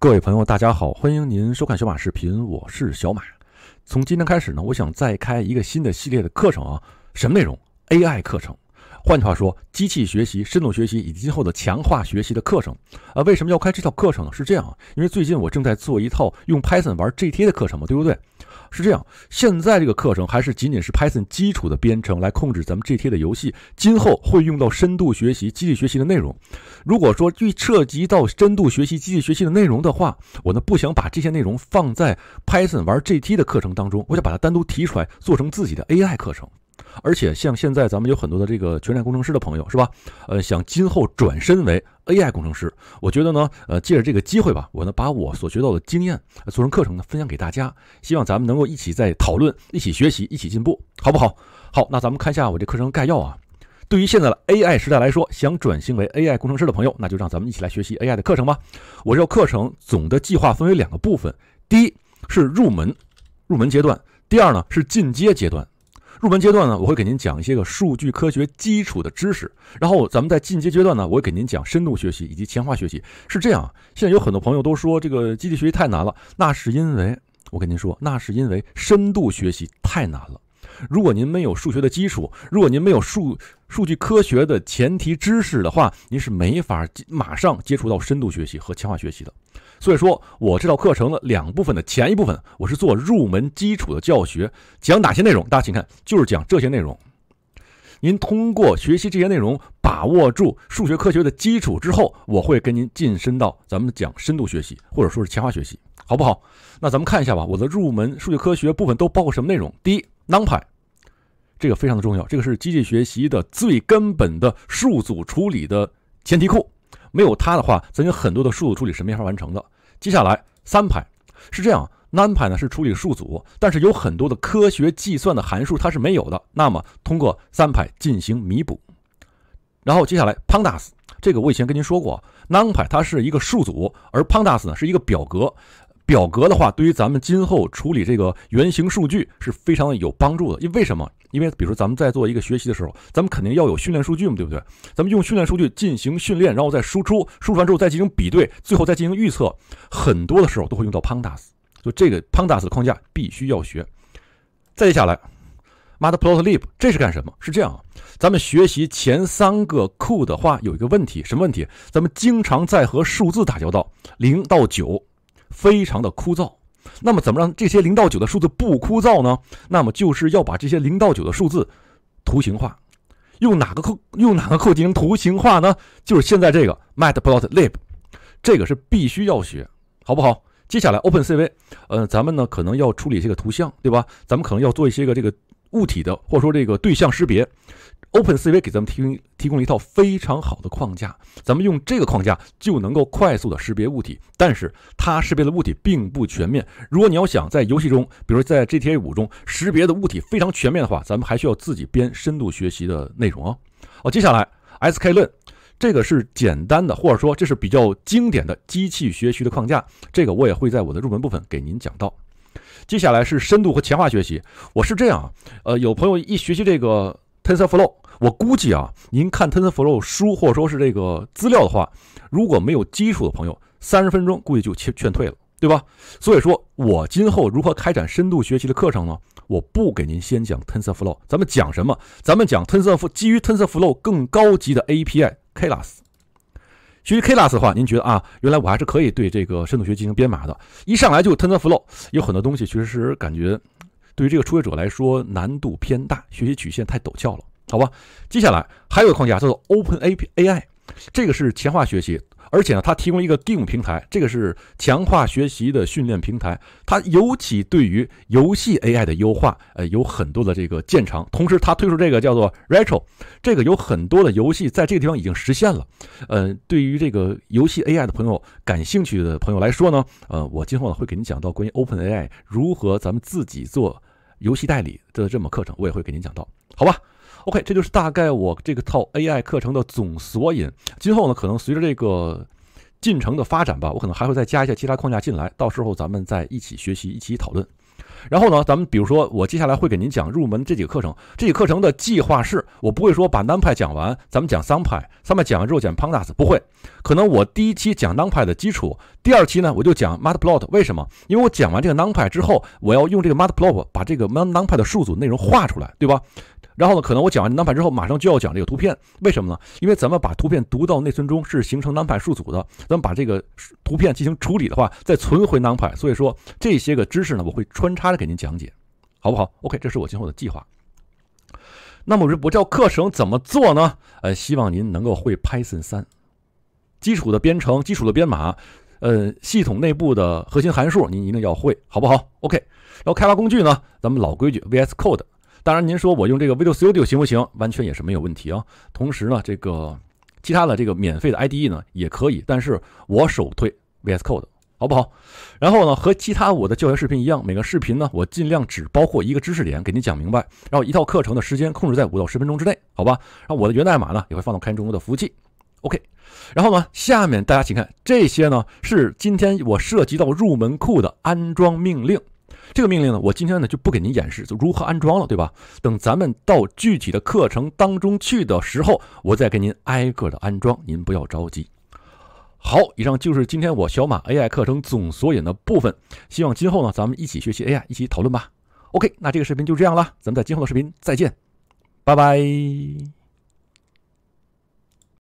各位朋友，大家好，欢迎您收看小马视频，我是小马。从今天开始呢，我想再开一个新的系列的课程啊，什么内容？AI 课程，换句话说，机器学习、深度学习以及今后的强化学习的课程。啊，为什么要开这套课程呢？是这样啊，因为最近我正在做一套用 Python 玩 G T 的课程嘛，对不对？是这样，现在这个课程还是仅仅是 Python 基础的编程来控制咱们 GT 的游戏，今后会用到深度学习、机器学习的内容。如果说预涉及到深度学习、机器学习的内容的话，我呢不想把这些内容放在 Python 玩 GT 的课程当中，我想把它单独提出来，做成自己的 AI 课程。而且像现在咱们有很多的这个全栈工程师的朋友是吧？呃，想今后转身为 AI 工程师，我觉得呢，呃，借着这个机会吧，我呢把我所学到的经验做成课程呢分享给大家，希望咱们能够一起在讨论、一起学习、一起进步，好不好？好，那咱们看一下我这课程概要啊。对于现在的 AI 时代来说，想转型为 AI 工程师的朋友，那就让咱们一起来学习 AI 的课程吧。我这课程总的计划分为两个部分，第一是入门，入门阶段；第二呢是进阶阶段。入门阶段呢，我会给您讲一些个数据科学基础的知识，然后咱们在进阶阶段呢，我会给您讲深度学习以及强化学习。是这样，现在有很多朋友都说这个机器学习太难了，那是因为我跟您说，那是因为深度学习太难了。如果您没有数学的基础，如果您没有数数据科学的前提知识的话，您是没法马上接触到深度学习和强化学习的。所以说，我这套课程的两部分的前一部分，我是做入门基础的教学，讲哪些内容？大家请看，就是讲这些内容。您通过学习这些内容，把握住数学科学的基础之后，我会跟您进深到咱们讲深度学习，或者说是强化学习，好不好？那咱们看一下吧，我的入门数学科学部分都包括什么内容？第一，NumPy，这个非常的重要，这个是机器学习的最根本的数组处理的前提库。没有它的话，咱有很多的数组处理是没法完成的。接下来，三派是这样，numpy 呢是处理数组，但是有很多的科学计算的函数它是没有的。那么通过三派进行弥补。然后接下来 pandas，这个我以前跟您说过，numpy 它是一个数组，而 pandas 呢是一个表格。表格的话，对于咱们今后处理这个原型数据是非常有帮助的。因为什么？因为，比如说咱们在做一个学习的时候，咱们肯定要有训练数据嘛，对不对？咱们用训练数据进行训练，然后再输出，输出完之后再进行比对，最后再进行预测。很多的时候都会用到 Pandas，就这个 Pandas 框架必须要学。再接下来，Matplotlib 这是干什么？是这样啊，咱们学习前三个库的话，有一个问题，什么问题？咱们经常在和数字打交道，零到九，非常的枯燥。那么怎么让这些零到九的数字不枯燥呢？那么就是要把这些零到九的数字图形化，用哪个扣用哪个扣进行图形化呢？就是现在这个 Matplotlib，这个是必须要学，好不好？接下来 OpenCV，呃，咱们呢可能要处理这个图像，对吧？咱们可能要做一些个这个物体的，或者说这个对象识别。OpenCV 给咱们提供提供了一套非常好的框架，咱们用这个框架就能够快速的识别物体，但是它识别的物体并不全面。如果你要想在游戏中，比如在 GTA 五中识别的物体非常全面的话，咱们还需要自己编深度学习的内容哦。好，接下来 SK 论，这个是简单的，或者说这是比较经典的机器学习的框架，这个我也会在我的入门部分给您讲到。接下来是深度和强化学习，我是这样，啊，呃，有朋友一学习这个。TensorFlow，我估计啊，您看 TensorFlow 书或者说是这个资料的话，如果没有基础的朋友，三十分钟估计就劝劝退了，对吧？所以说我今后如何开展深度学习的课程呢？我不给您先讲 TensorFlow，咱们讲什么？咱们讲 TensorFlow 基于 TensorFlow 更高级的 API k l a s 学习 k l a s 的话，您觉得啊，原来我还是可以对这个深度学进行编码的。一上来就 TensorFlow，有很多东西，其实是感觉。对于这个初学者来说，难度偏大，学习曲线太陡峭了，好吧？接下来还有个框架叫做 Open A A I，这个是强化学习，而且呢，它提供一个 Game 平台，这个是强化学习的训练平台，它尤其对于游戏 A I 的优化，呃，有很多的这个建长。同时，它推出这个叫做 Retro，这个有很多的游戏在这个地方已经实现了。嗯，对于这个游戏 A I 的朋友感兴趣的朋友来说呢，呃，我今后呢会给您讲到关于 Open A I 如何咱们自己做。游戏代理的这么课程，我也会给您讲到，好吧？OK，这就是大概我这个套 AI 课程的总索引。今后呢，可能随着这个进程的发展吧，我可能还会再加一些其他框架进来，到时候咱们再一起学习，一起讨论。然后呢，咱们比如说，我接下来会给您讲入门这几个课程。这个课程的计划是，我不会说把 NumPy 讲完，咱们讲 s 派，桑 p y s p y 讲完之后讲 Pandas，不会。可能我第一期讲 NumPy 的基础，第二期呢我就讲 Matplotlib。为什么？因为我讲完这个 NumPy 之后，我要用这个 Matplotlib 把这个 NumPy 的数组内容画出来，对吧？然后呢，可能我讲完 NumPy 之后，马上就要讲这个图片，为什么呢？因为咱们把图片读到内存中是形成 NumPy 数组的，咱们把这个图片进行处理的话，再存回 NumPy。所以说这些个知识呢，我会穿插着给您讲解，好不好？OK，这是我今后的计划。那么我这我这课程怎么做呢？呃，希望您能够会 Python 三，基础的编程，基础的编码，呃，系统内部的核心函数您一定要会，好不好？OK，然后开发工具呢，咱们老规矩 VS Code。当然，您说我用这个 Visual Studio 行不行？完全也是没有问题啊。同时呢，这个其他的这个免费的 IDE 呢也可以。但是我首推 VS Code，好不好？然后呢，和其他我的教学视频一样，每个视频呢我尽量只包括一个知识点给您讲明白，然后一套课程的时间控制在五到十分钟之内，好吧？然后我的源代码呢也会放到开源中国的服务器。OK。然后呢，下面大家请看这些呢是今天我涉及到入门库的安装命令。这个命令呢，我今天呢就不给您演示，就如何安装了，对吧？等咱们到具体的课程当中去的时候，我再给您挨个的安装，您不要着急。好，以上就是今天我小马 AI 课程总索引的部分，希望今后呢咱们一起学习 AI，一起讨论吧。OK，那这个视频就这样了，咱们在今后的视频再见，拜拜。